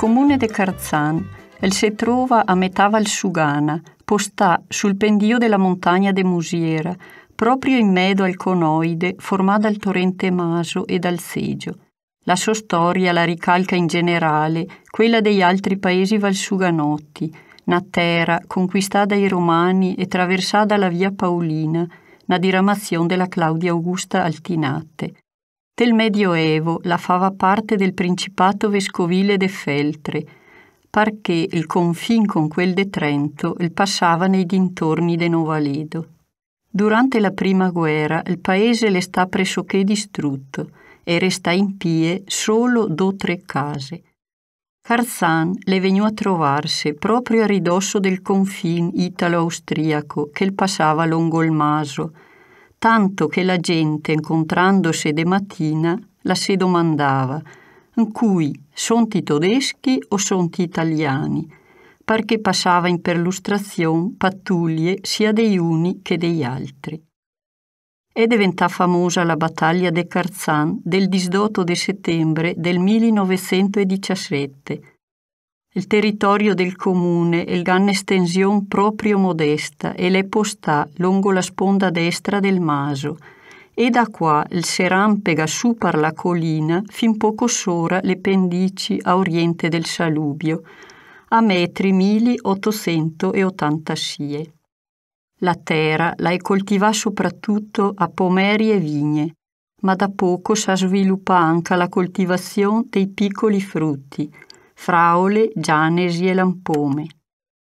comune di Carzan e si trova a metà Valsugana, postà sul pendio della montagna de Musiera, proprio in mezzo al conoide formato dal torrente Maso e dal Segio. La sua storia la ricalca in generale quella degli altri paesi valsuganotti, una terra conquistata dai Romani e traversata dalla via Paolina, una diramazione della Claudia Augusta Altinate. Durante Medioevo la fava parte del Principato Vescovile de Feltre, parché il confin con quel de Trento il passava nei dintorni de Novaledo. Durante la prima guerra il paese le sta pressoché distrutto e resta in pie solo do tre case. Carzan le venu a trovarsi proprio a ridosso del confin italo-austriaco che il passava lungo il Maso, tanto che la gente, incontrandosi de mattina, la si domandava cui sonti tedeschi o sonti italiani, perché passava in perlustrazione pattuglie sia dei uni che degli altri. E diventà famosa la battaglia de Carzan del 18 de settembre del 1917, il territorio del comune ha un'estensione proprio modesta e le postà lungo la sponda destra del Maso, e da qua il serampega su per la collina fin poco sopra le pendici a oriente del Salubio, a metri 1880 sie. La terra la è coltivata soprattutto a pomeri e vigne, ma da poco si sviluppa anche la coltivazione dei piccoli frutti – Fraule, Gianesi e Lampome,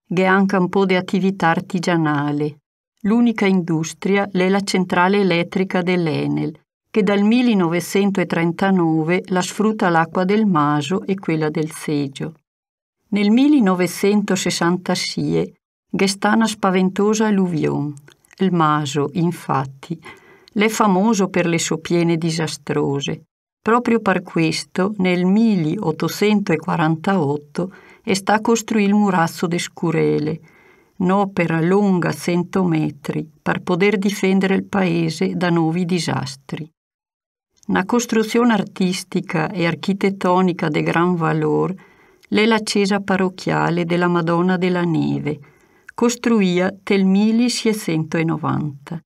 Ghe anche un po' di attività artigianale. L'unica industria è la centrale elettrica dell'Enel, che dal 1939 la sfrutta l'acqua del Maso e quella del Seggio. Nel 1966 ghe sta una spaventosa alluvione. Il Maso, infatti, è famoso per le sue piene disastrose, Proprio per questo, nel 1848 è sta costruì il murasso de Scurele, un'opera lunga 100 metri per poter difendere il paese da nuovi disastri. Una costruzione artistica e architettonica di gran valore è la chiesa parrocchiale della Madonna della Neve, costruita nel 1690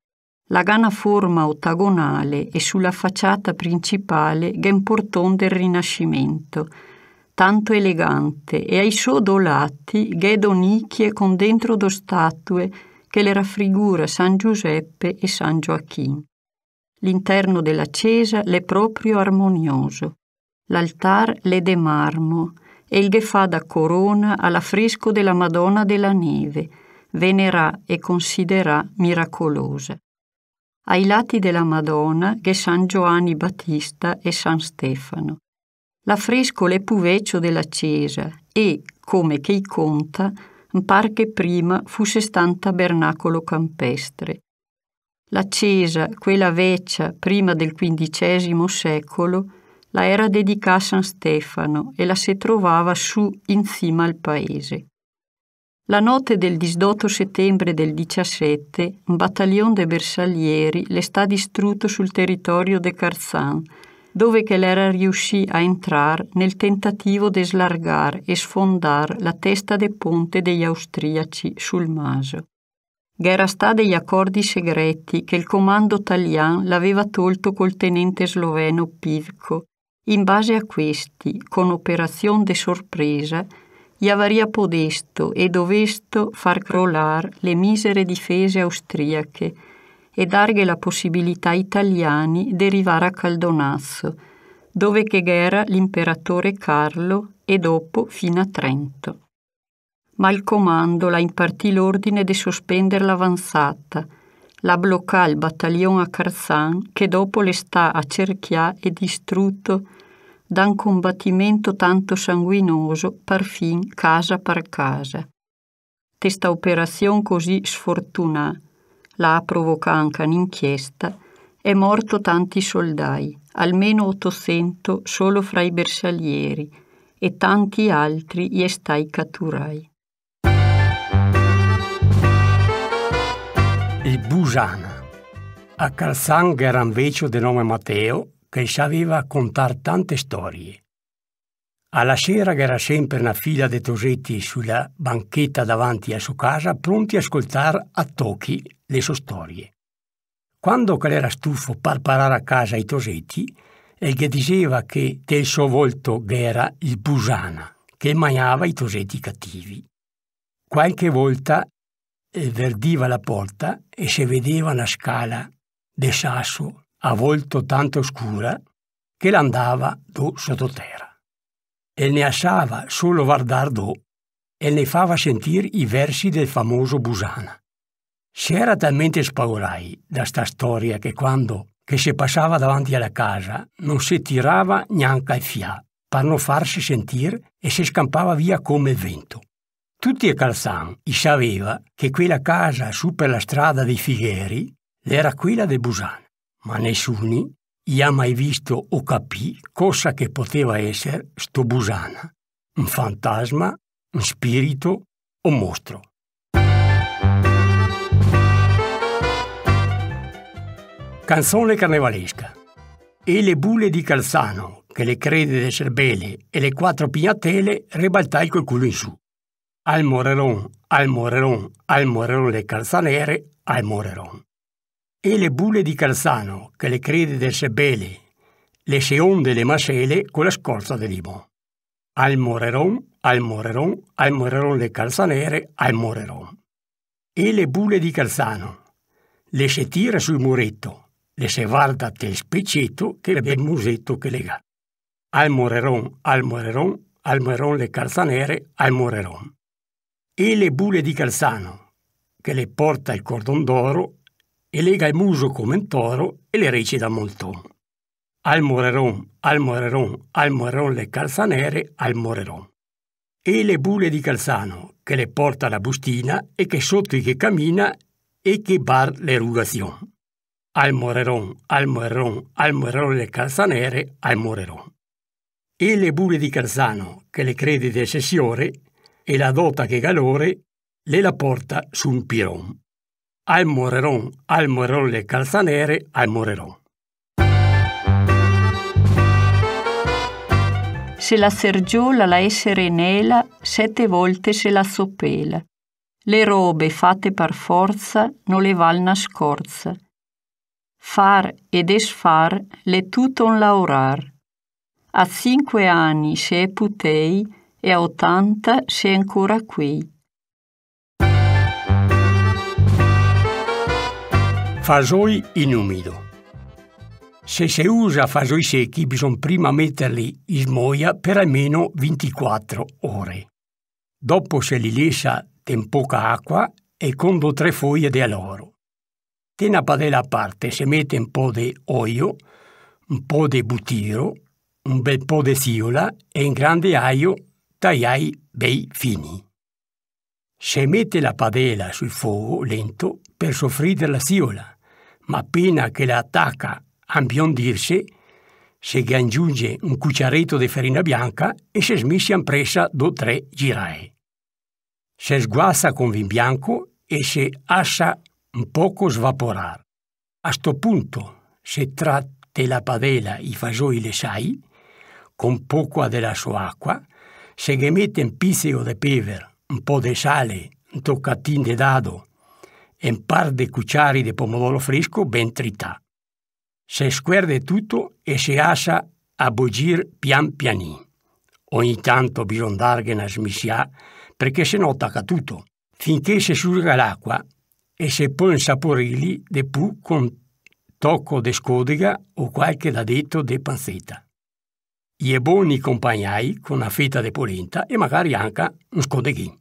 la gana forma ottagonale e sulla facciata principale gen porton del Rinascimento, tanto elegante, e ai suoi due lati gh'è do nicchie con dentro due statue che le raffigura San Giuseppe e San Gioacchino. L'interno della chiesa l'è proprio armonioso. L'altar l'è de marmo e il fa da corona all'affresco della Madonna della Neve, venerà e considera miracolosa ai lati della Madonna che San Giovanni Battista e San Stefano. L'affresco l'epuveccio della Chiesa e, come che conta, par che prima fosse stan tabernacolo campestre. La Chiesa, quella veccia prima del XV secolo, la era dedicata a San Stefano e la si trovava su in cima al paese. La notte del 18 settembre del 17, un battaglione dei bersaglieri le sta distrutto sul territorio de Carzan, dove che l'era riuscì a entrare nel tentativo di slargar e sfondar la testa de ponte degli austriaci sul Maso. Gera sta degli accordi segreti che il comando italiano l'aveva tolto col tenente sloveno Pivko. In base a questi, con operazione de sorpresa, gli avaria podesto e dovesto far crollare le misere difese austriache e darghe la possibilità italiani di arrivare a Caldonazzo, dove che era l'imperatore Carlo e dopo fino a Trento. Ma il comando la impartì l'ordine di sospendere l'avanzata, la bloccò il battaglione a Carzan che dopo le sta a cerchià e distrutto da un combattimento tanto sanguinoso par fin casa par casa. Testa operazione così sfortuna, la provoca anche un'inchiesta, è morto tanti soldati, almeno 800 solo fra i bersaglieri e tanti altri gli estai catturai. Il Busana. A Calzan era un di nome Matteo che sapeva contare tante storie. Alla sera che era sempre una fila di tosetti sulla banchetta davanti a sua casa, pronti a ascoltare a tocchi le sue storie. Quando che era stufo parparare a casa i tosetti, e gli diceva che del suo volto era il busana, che mangiava i tosetti cattivi. Qualche volta eh, verdiva la porta e si vedeva una scala de sasso a volto tanto scura che l'andava do sottoterra e ne asciava solo guardar do e ne fava sentir i versi del famoso Busana. Si era talmente spaurai da sta storia che quando che se passava davanti alla casa non si tirava neanche il fià per non farsi sentire e si scampava via come il vento. Tutti e Calzan i sapeva che quella casa su per la strada dei Figheri era quella del Busana ma nessuno gli ha mai visto o capì cosa che poteva essere sto Busana, un fantasma, un spirito o mostro. Canzone carnevalesca. E le bulle di Calzano, che le crede di essere belle, e le quattro pignatele ribaltai col culo in su. Al moreron, al moreron, al moreron le calzanere, al moreron e le bulle di calzano che le crede del sebele, le seonde e le masele con la scorza di limo. Al moreron, al moreron, al moreron le calzanere, al moreron. E le bulle di calzano, le se tira sul muretto, le se varda del specchietto che è il musetto che lega. Al moreron, al moreron, al moreron le calzanere, al moreron. E le bulle di calzano, che le porta il cordon d'oro e lega il muso come un toro e le recita molto. Al moreron, al moreron, al moreron le calzanere, al moreron. E le bule di calzano, che le porta la bustina e che sotto che cammina e che bar l'erugazion. Al moreron, al moreron, al moreron le calzanere, al moreron. E le bule di calzano, che le crede di sessiore, e la dota che galore, le la porta su un piron al Moreron, al Moreron le calzanere, al Moreron. Se la sergiola la essere nela, sette volte se la soppela. Le robe fatte per forza non le valna scorza. Far e desfar le tutto tuton laurar. A cinque anni se è putei e a ottanta se è ancora qui. fasoi in umido. Se si usa fasoi secchi bisogna prima metterli in smoia per almeno 24 ore. Dopo se li lascia in poca acqua e con due o tre foglie di alloro. Te una padella a parte si mette un po' di olio, un po' di butiro, un bel po' di ziola e un grande aglio tagliai bei fini. Se mette la padella sul fuoco lento per soffrire la ziola ma appena che la attacca, a dirsi, se lhe aggiunge un cucciaretto di farina bianca e se smissian pressa do tre girai. Se sguassa con vin bianco e se assa un poco svaporar. A sto punto, se tratte la padella i fasoi le sai, con poco della sua acqua, se lhe mette un pizzico di pever, un po' di sale, un toccatin di dado e un par di cucciari di pomodoro fresco ben trità. Se squerde tutto e si a abbogir pian pianì. Ogni tanto bisogna darghe una smissià perché se no attacca tutto, finché si surga l'acqua e se poi insaporili di pu con tocco di scodega o qualche dadetto di panzetta. Gli buoni compagnai con una fetta di polenta e magari anche un scodeghin.